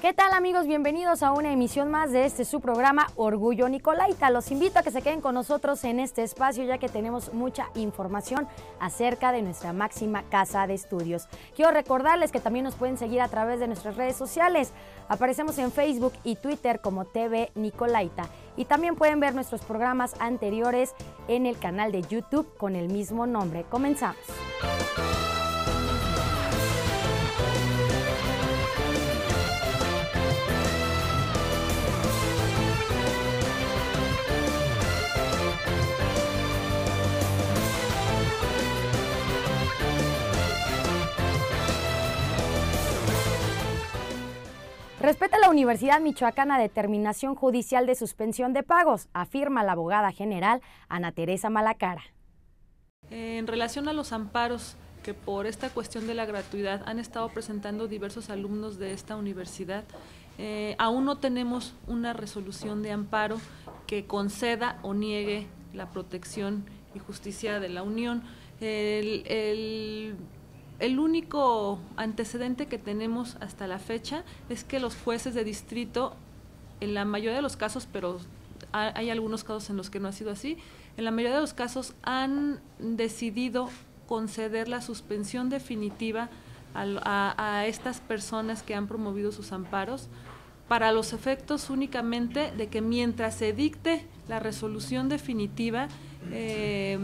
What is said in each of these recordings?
¿Qué tal amigos? Bienvenidos a una emisión más de este su programa Orgullo Nicolaita. Los invito a que se queden con nosotros en este espacio ya que tenemos mucha información acerca de nuestra máxima casa de estudios. Quiero recordarles que también nos pueden seguir a través de nuestras redes sociales. Aparecemos en Facebook y Twitter como TV Nicolaita. Y también pueden ver nuestros programas anteriores en el canal de YouTube con el mismo nombre. Comenzamos. Respeta la Universidad Michoacana determinación judicial de suspensión de pagos, afirma la abogada general Ana Teresa Malacara. En relación a los amparos que por esta cuestión de la gratuidad han estado presentando diversos alumnos de esta universidad, eh, aún no tenemos una resolución de amparo que conceda o niegue la protección y justicia de la Unión. el el único antecedente que tenemos hasta la fecha es que los jueces de distrito, en la mayoría de los casos, pero hay algunos casos en los que no ha sido así, en la mayoría de los casos han decidido conceder la suspensión definitiva a, estas personas que han promovido sus amparos para los efectos únicamente de que mientras se dicte la resolución definitiva, eh,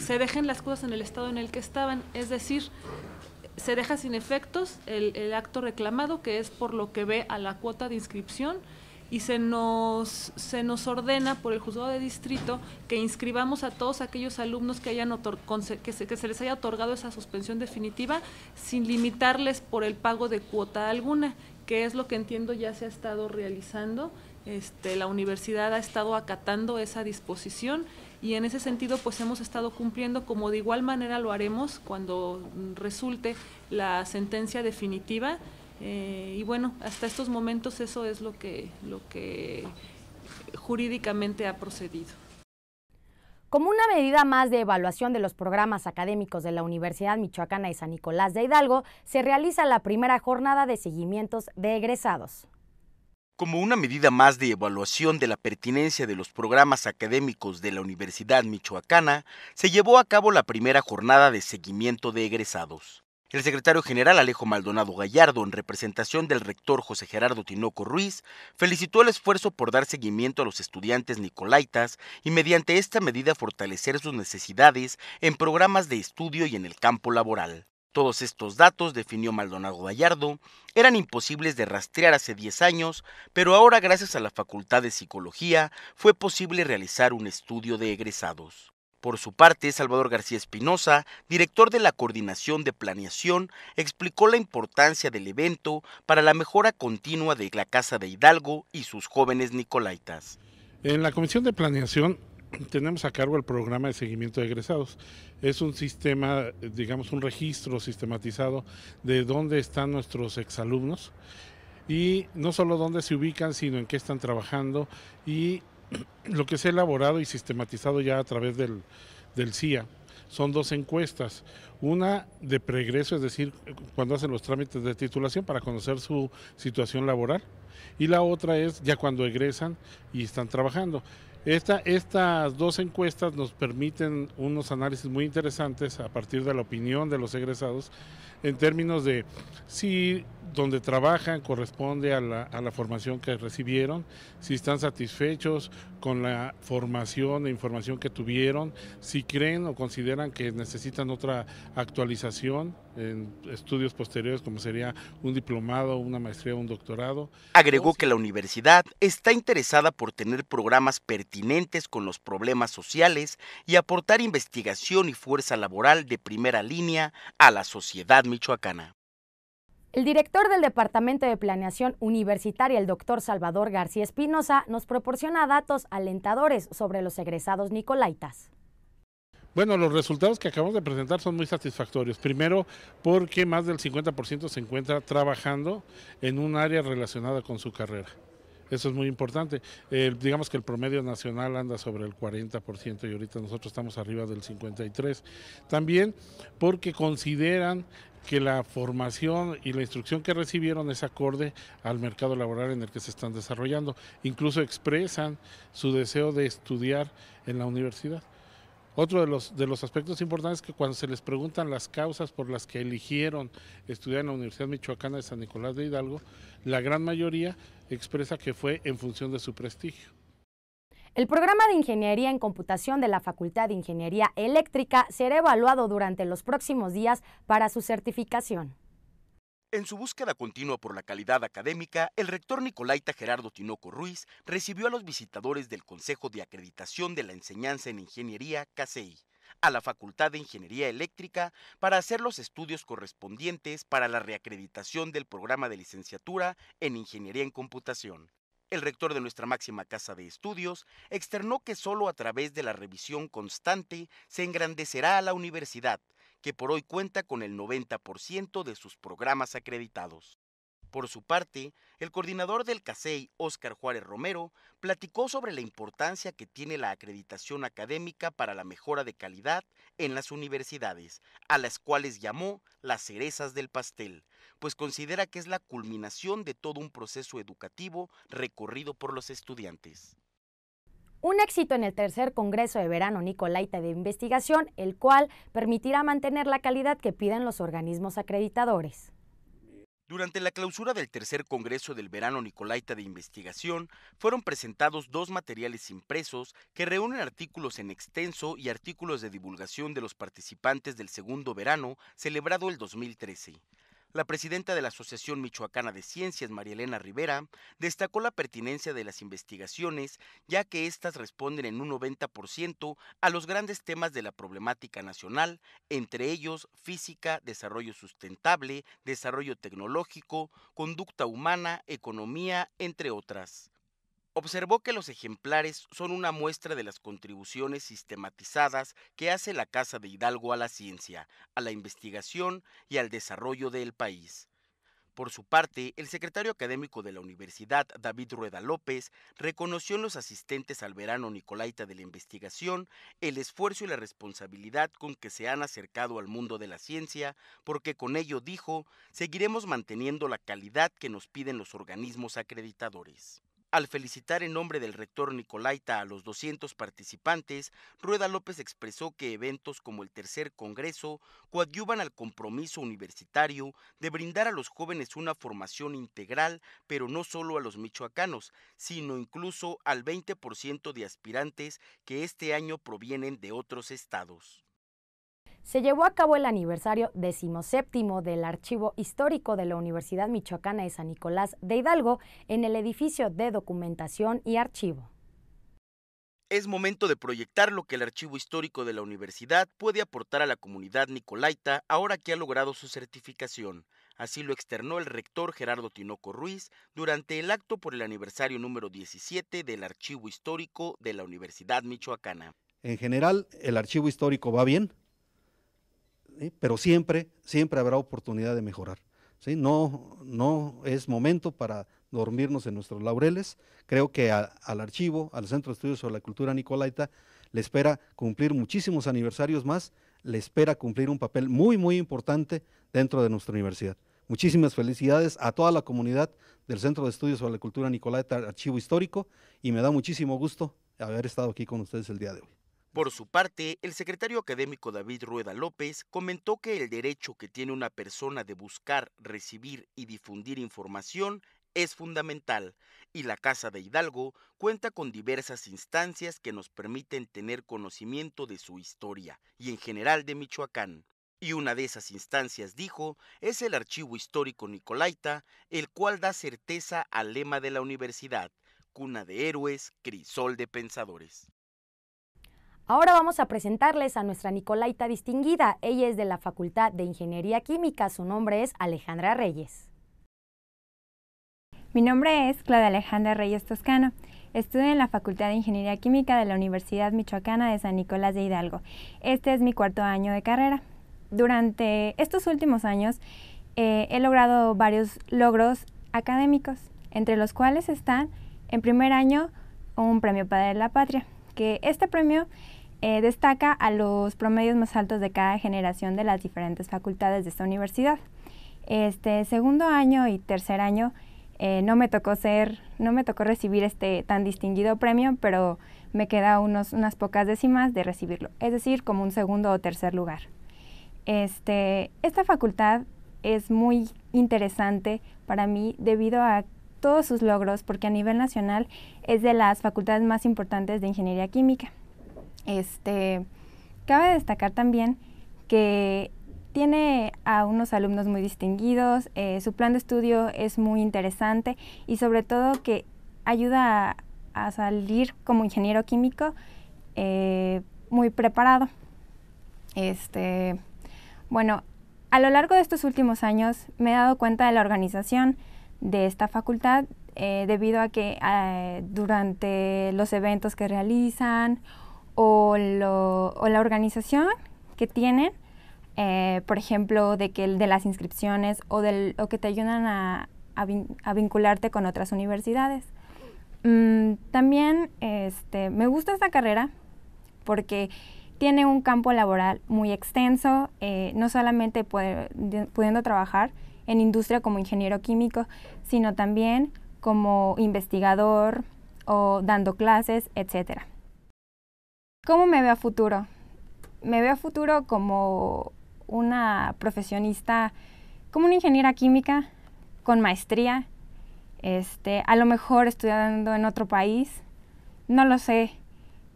se dejen las cosas en el estado en el que estaban. Es decir, se deja sin efectos el, acto reclamado, que es por lo que ve a la cuota de inscripción, y se nos, se nos ordena por el juzgado de distrito que inscribamos a todos aquellos alumnos que, hayan que se, les haya otorgado esa suspensión definitiva sin limitarles por el pago de cuota alguna, que es lo que entiendo ya se ha estado realizando. Este, la universidad ha estado acatando esa disposición y en ese sentido pues hemos estado cumpliendo como de igual manera lo haremos cuando resulte la sentencia definitiva eh, y bueno hasta estos momentos eso es lo que lo que jurídicamente ha procedido como una medida más de evaluación de los programas académicos de la Universidad Michoacana de San Nicolás de Hidalgo, se realiza la primera jornada de seguimientos de egresados. Como una medida más de evaluación de la pertinencia de los programas académicos de la Universidad Michoacana, se llevó a cabo la primera jornada de seguimiento de egresados. El secretario general Alejo Maldonado Gallardo, en representación del rector José Gerardo Tinoco Ruiz, felicitó el esfuerzo por dar seguimiento a los estudiantes nicolaitas y mediante esta medida fortalecer sus necesidades en programas de estudio y en el campo laboral. Todos estos datos, definió Maldonado Gallardo, eran imposibles de rastrear hace 10 años, pero ahora gracias a la Facultad de Psicología fue posible realizar un estudio de egresados. Por su parte, Salvador García Espinosa, director de la Coordinación de Planeación, explicó la importancia del evento para la mejora continua de la Casa de Hidalgo y sus jóvenes nicolaitas. En la Comisión de Planeación tenemos a cargo el programa de seguimiento de egresados. Es un sistema, digamos, un registro sistematizado de dónde están nuestros exalumnos y no solo dónde se ubican, sino en qué están trabajando y lo que se ha elaborado y sistematizado ya a través del, del CIA son dos encuestas. Una de pregreso, es decir, cuando hacen los trámites de titulación para conocer su situación laboral. Y la otra es ya cuando egresan y están trabajando estas dos encuestas nos permiten unos análisis muy interesantes a partir de la opinión de los egresados en términos de si donde trabajan corresponde a la, formación que recibieron, si están satisfechos con la formación e información que tuvieron, si creen o consideran que necesitan otra actualización en estudios posteriores como sería un diplomado, una maestría, o un doctorado. Agregó que la universidad está interesada por tener programas pertinentes con los problemas sociales y aportar investigación y fuerza laboral de primera línea a la sociedad el director del Departamento de Planeación Universitaria, el doctor Salvador García Espinosa, nos proporciona datos alentadores sobre los egresados nicolaitas. Bueno, los resultados que acabamos de presentar son muy satisfactorios. Primero, porque más del 50% se encuentra trabajando en un área relacionada con su carrera. Eso es muy importante. Eh, digamos que el promedio nacional anda sobre el 40% y ahorita nosotros estamos arriba del 53%. También porque consideran que la formación y la instrucción que recibieron es acorde al mercado laboral en el que se están desarrollando. Incluso expresan su deseo de estudiar en la universidad. Otro de los, aspectos importantes es que cuando se les preguntan las causas por las que eligieron estudiar en la Universidad Michoacana de San Nicolás de Hidalgo, la gran mayoría expresa que fue en función de su prestigio. El programa de Ingeniería en Computación de la Facultad de Ingeniería Eléctrica será evaluado durante los próximos días para su certificación. En su búsqueda continua por la calidad académica, el rector Nicolaita Gerardo Tinoco Ruiz recibió a los visitadores del Consejo de Acreditación de la Enseñanza en Ingeniería, CASEI, a la Facultad de Ingeniería Eléctrica para hacer los estudios correspondientes para la reacreditación del programa de licenciatura en Ingeniería en Computación. El rector de nuestra máxima casa de estudios externó que solo a través de la revisión constante se engrandecerá a la universidad, que por hoy cuenta con el 90% de sus programas acreditados. Por su parte, el coordinador del CASEI, Óscar Juárez Romero, platicó sobre la importancia que tiene la acreditación académica para la mejora de calidad en las universidades, a las cuales llamó las cerezas del pastel, pues considera que es la culminación de todo un proceso educativo recorrido por los estudiantes. Un éxito en el tercer Congreso de Verano Nicolaita de Investigación, el cual permitirá mantener la calidad que piden los organismos acreditadores. Durante la clausura del tercer Congreso del Verano Nicolaita de Investigación, fueron presentados dos materiales impresos que reúnen artículos en extenso y artículos de divulgación de los participantes del segundo verano celebrado el 2013. La presidenta de la Asociación Michoacana de Ciencias, María Elena Rivera, destacó la pertinencia de las investigaciones, ya que éstas responden en un 90% a los grandes temas de la problemática nacional, entre ellos física, desarrollo sustentable, desarrollo tecnológico, conducta humana, economía, entre otras. Observó que los ejemplares son una muestra de las contribuciones sistematizadas que hace la Casa de Hidalgo a la ciencia, a la investigación y al desarrollo del país. Por su parte, el secretario académico de la universidad, David Rueda López, reconoció en los asistentes al verano Nicolaita de la investigación el esfuerzo y la responsabilidad con que se han acercado al mundo de la ciencia, porque con ello, dijo, seguiremos manteniendo la calidad que nos piden los organismos acreditadores. Al felicitar en nombre del rector Nicolaita a los 200 participantes, Rueda López expresó que eventos como el tercer congreso coadyuvan al compromiso universitario de brindar a los jóvenes una formación integral, pero no solo a los michoacanos, sino incluso al 20% de aspirantes que este año provienen de otros estados se llevó a cabo el aniversario decimoséptimo del Archivo Histórico de la Universidad Michoacana de San Nicolás de Hidalgo en el edificio de documentación y archivo. Es momento de proyectar lo que el Archivo Histórico de la Universidad puede aportar a la comunidad nicolaita ahora que ha logrado su certificación. Así lo externó el rector Gerardo Tinoco Ruiz durante el acto por el aniversario número 17 del Archivo Histórico de la Universidad Michoacana. En general, el archivo histórico va bien, pero siempre, siempre habrá oportunidad de mejorar. No, no es momento para dormirnos en nuestros laureles. Creo que al archivo, al Centro de Estudios sobre la Cultura Nicolaita, le espera cumplir muchísimos aniversarios más, le espera cumplir un papel muy, muy importante dentro de nuestra universidad. Muchísimas felicidades a toda la comunidad del Centro de Estudios sobre la Cultura Nicolaita Archivo Histórico y me da muchísimo gusto haber estado aquí con ustedes el día de hoy. Por su parte, el secretario académico David Rueda López comentó que el derecho que tiene una persona de buscar, recibir y difundir información es fundamental y la Casa de Hidalgo cuenta con diversas instancias que nos permiten tener conocimiento de su historia y en general de Michoacán. Y una de esas instancias, dijo, es el Archivo Histórico Nicolaita, el cual da certeza al lema de la universidad, cuna de héroes, crisol de pensadores. Ahora vamos a presentarles a nuestra Nicolaita distinguida. Ella es de la Facultad de Ingeniería Química. Su nombre es Alejandra Reyes. Mi nombre es Claudia Alejandra Reyes Toscano. Estudio en la Facultad de Ingeniería Química de la Universidad Michoacana de San Nicolás de Hidalgo. Este es mi cuarto año de carrera. Durante estos últimos años eh, he logrado varios logros académicos, entre los cuales están, en primer año, un premio Padre de la Patria, que este premio eh, destaca a los promedios más altos de cada generación de las diferentes facultades de esta universidad. Este segundo año y tercer año eh, no me tocó ser, no me tocó recibir este tan distinguido premio, pero me queda unos, unas pocas décimas de recibirlo, es decir, como un segundo o tercer lugar. Este, esta facultad es muy interesante para mí debido a todos sus logros, porque a nivel nacional es de las facultades más importantes de ingeniería química. Este, cabe destacar también que tiene a unos alumnos muy distinguidos, eh, su plan de estudio es muy interesante y sobre todo que ayuda a, salir como ingeniero químico eh, muy preparado. Este, bueno, a lo largo de estos últimos años me he dado cuenta de la organización de esta facultad eh, debido a que durante los eventos que realizan o, la organización que tienen, eh, por ejemplo, de, que, de las inscripciones o, del, o que te ayudan a, vincularte con otras universidades. Mm, también este, me gusta esta carrera porque tiene un campo laboral muy extenso, eh, no solamente pudiendo trabajar en industria como ingeniero químico, sino también como investigador o dando clases, etcétera. ¿Cómo me veo a futuro? Me veo a futuro como una profesionista, como una ingeniera química con maestría, este, a lo mejor estudiando en otro país, no lo sé,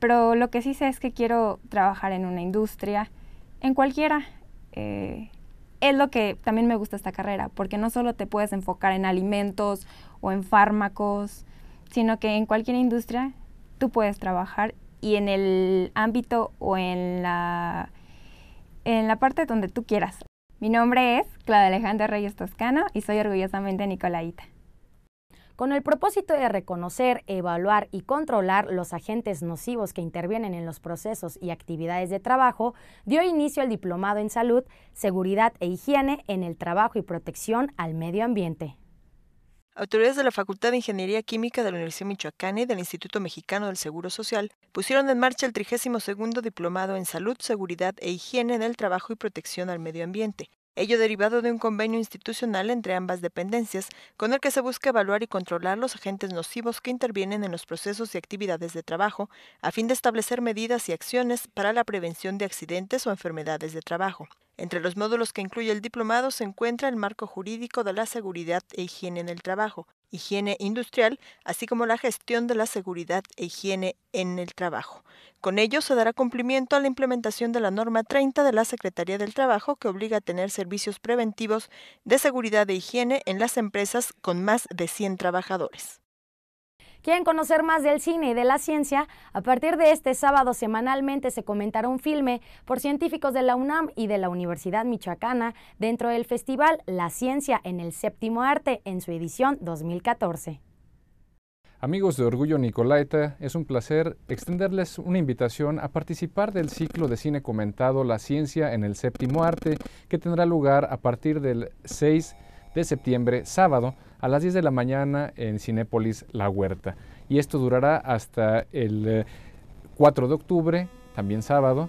pero lo que sí sé es que quiero trabajar en una industria, en cualquiera. Eh, es lo que también me gusta esta carrera, porque no solo te puedes enfocar en alimentos o en fármacos, sino que en cualquier industria tú puedes trabajar y en el ámbito o en la, parte donde tú quieras. Mi nombre es Claudia Alejandra Reyes Toscano y soy orgullosamente Nicolaita. Con el propósito de reconocer, evaluar y controlar los agentes nocivos que intervienen en los procesos y actividades de trabajo, dio inicio el Diplomado en Salud, Seguridad e Higiene en el Trabajo y Protección al Medio Ambiente. Autoridades de la Facultad de Ingeniería Química de la Universidad Michoacana y del Instituto Mexicano del Seguro Social pusieron en marcha el 32 Diplomado en Salud, Seguridad e Higiene en el Trabajo y Protección al Medio Ambiente, ello derivado de un convenio institucional entre ambas dependencias, con el que se busca evaluar y controlar los agentes nocivos que intervienen en los procesos y actividades de trabajo, a fin de establecer medidas y acciones para la prevención de accidentes o enfermedades de trabajo. Entre los módulos que incluye el diplomado se encuentra el marco jurídico de la seguridad e higiene en el trabajo, higiene industrial, así como la gestión de la seguridad e higiene en el trabajo. Con ello se dará cumplimiento a la implementación de la norma 30 de la Secretaría del Trabajo que obliga a tener servicios preventivos de seguridad e higiene en las empresas con más de 100 trabajadores. ¿Quieren conocer más del cine y de la ciencia? A partir de este sábado semanalmente se comentará un filme por científicos de la UNAM y de la Universidad Michoacana dentro del festival La Ciencia en el Séptimo Arte en su edición 2014. Amigos de Orgullo Nicolaita, es un placer extenderles una invitación a participar del ciclo de cine comentado La Ciencia en el Séptimo Arte, que tendrá lugar a partir del 6 de de septiembre, sábado, a las 10 de la mañana en Cinépolis La Huerta. Y esto durará hasta el 4 eh, de octubre, también sábado,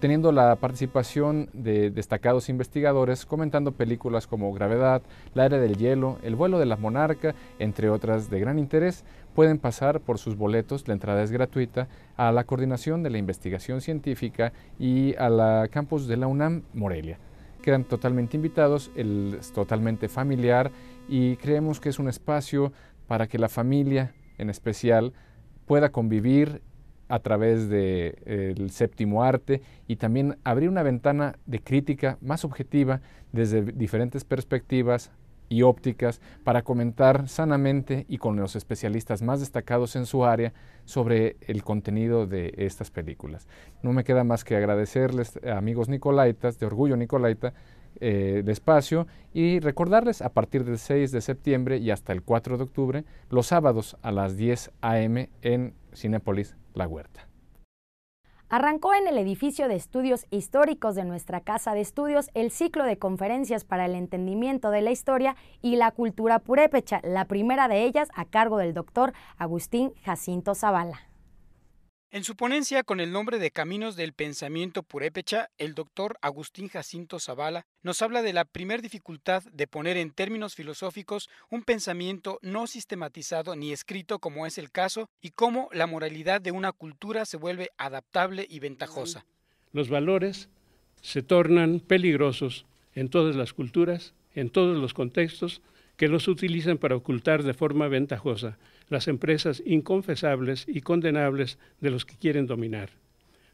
teniendo la participación de destacados investigadores comentando películas como Gravedad, La Era del Hielo, El vuelo de la monarca, entre otras de gran interés, pueden pasar por sus boletos, la entrada es gratuita, a la Coordinación de la Investigación Científica y a la campus de la UNAM Morelia. Quedan totalmente invitados, es totalmente familiar y creemos que es un espacio para que la familia en especial pueda convivir a través del eh, séptimo arte y también abrir una ventana de crítica más objetiva desde diferentes perspectivas y ópticas para comentar sanamente y con los especialistas más destacados en su área sobre el contenido de estas películas. No me queda más que agradecerles, eh, amigos Nicolaitas, de Orgullo Nicolaita, eh, espacio y recordarles a partir del 6 de septiembre y hasta el 4 de octubre, los sábados a las 10 a.m. en Cinépolis La Huerta. Arrancó en el edificio de estudios históricos de nuestra Casa de Estudios el ciclo de conferencias para el entendimiento de la historia y la cultura purépecha, la primera de ellas a cargo del doctor Agustín Jacinto Zavala. En su ponencia con el nombre de Caminos del Pensamiento Purépecha, el doctor Agustín Jacinto Zavala nos habla de la primer dificultad de poner en términos filosóficos un pensamiento no sistematizado ni escrito como es el caso y cómo la moralidad de una cultura se vuelve adaptable y ventajosa. Los valores se tornan peligrosos en todas las culturas, en todos los contextos, que los utilizan para ocultar de forma ventajosa las empresas inconfesables y condenables de los que quieren dominar.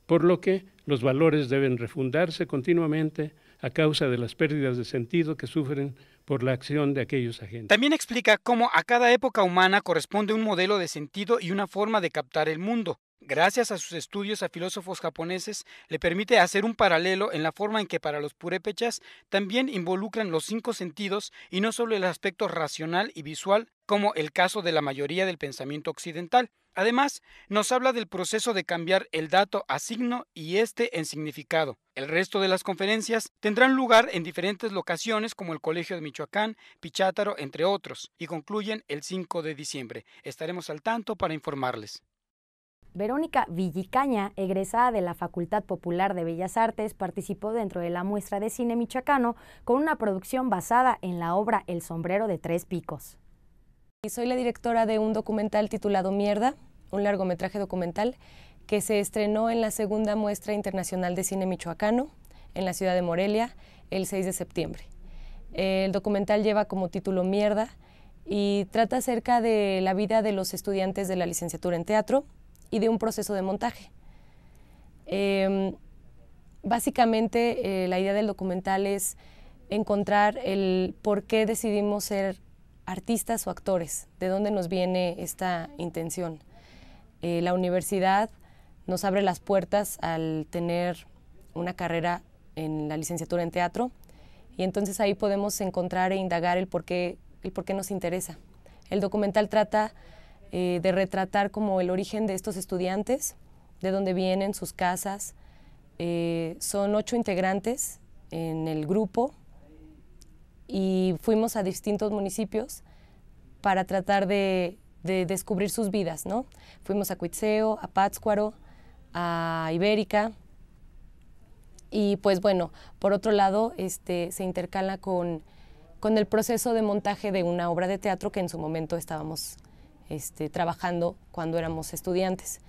Por lo que los valores deben refundarse continuamente a causa de las pérdidas de sentido que sufren por la acción de aquellos agentes. También explica cómo a cada época humana corresponde un modelo de sentido y una forma de captar el mundo. Gracias a sus estudios a filósofos japoneses, le permite hacer un paralelo en la forma en que para los purépechas también involucran los cinco sentidos y no solo el aspecto racional y visual, como el caso de la mayoría del pensamiento occidental. Además, nos habla del proceso de cambiar el dato a signo y este en significado. El resto de las conferencias tendrán lugar en diferentes locaciones como el Colegio de Michoacán, Pichátaro, entre otros, y concluyen el 5 de diciembre. Estaremos al tanto para informarles. Verónica Villicaña, egresada de la Facultad Popular de Bellas Artes, participó dentro de la muestra de cine michoacano con una producción basada en la obra El sombrero de tres picos. Soy la directora de un documental titulado Mierda, un largometraje documental que se estrenó en la segunda muestra internacional de cine michoacano en la ciudad de Morelia el 6 de septiembre. El documental lleva como título Mierda y trata acerca de la vida de los estudiantes de la licenciatura en teatro y de un proceso de montaje. Em, básicamente eh, la idea del documental es encontrar el por qué decidimos ser artistas o actores, de dónde nos viene esta intención. Eh, la universidad nos abre las puertas al tener una carrera en la licenciatura en teatro y entonces ahí podemos encontrar e indagar el por qué, el por qué nos interesa. El documental trata eh, de retratar como el origen de estos estudiantes, de dónde vienen, sus casas. Eh, son ocho integrantes en el grupo y fuimos a distintos municipios para tratar de, descubrir sus vidas, ¿no? Fuimos a Cuitseo, a Pátzcuaro, a Ibérica y pues bueno, por otro lado este, se intercala con, con el proceso de montaje de una obra de teatro que en su momento estábamos este, trabajando cuando éramos estudiantes.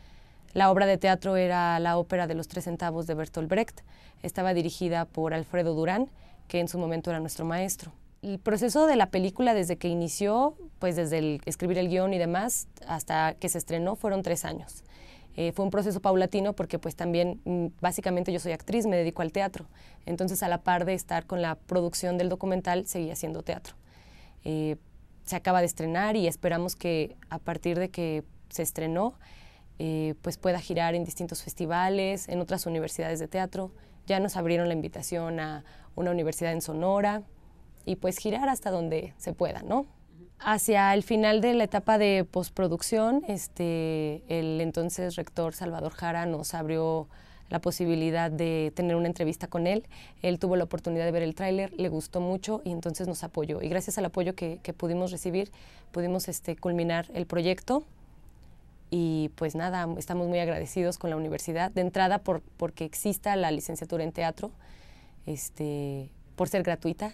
La obra de teatro era la ópera de los tres centavos de Bertolt Brecht. Estaba dirigida por Alfredo Durán, que en su momento era nuestro maestro. El proceso de la película desde que inició, pues desde el escribir el guión y demás, hasta que se estrenó, fueron tres años. Eh, fue un proceso paulatino porque pues también mm, básicamente yo soy actriz, me dedico al teatro. Entonces a la par de estar con la producción del documental, seguía haciendo teatro. Eh, se acaba de estrenar y esperamos que a partir de que se estrenó, eh, pues pueda girar en distintos festivales, en otras universidades de teatro. Ya nos abrieron la invitación a una universidad en Sonora y pues girar hasta donde se pueda, ¿no? Hacia el final de la etapa de postproducción, este, el entonces rector Salvador Jara nos abrió la posibilidad de tener una entrevista con él. Él tuvo la oportunidad de ver el tráiler, le gustó mucho y entonces nos apoyó. Y gracias al apoyo que, pudimos recibir, pudimos este, culminar el proyecto. Y pues nada, estamos muy agradecidos con la universidad, de entrada porque exista la licenciatura en teatro, este, por ser gratuita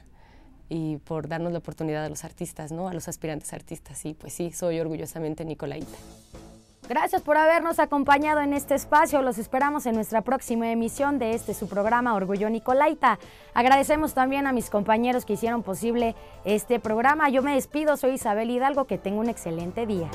y por darnos la oportunidad a los artistas, ¿no? a los aspirantes artistas. Y pues sí, soy orgullosamente Nicolaita. Gracias por habernos acompañado en este espacio. Los esperamos en nuestra próxima emisión de este su programa Orgullo Nicolaita. Agradecemos también a mis compañeros que hicieron posible este programa. Yo me despido, soy Isabel Hidalgo, que tenga un excelente día.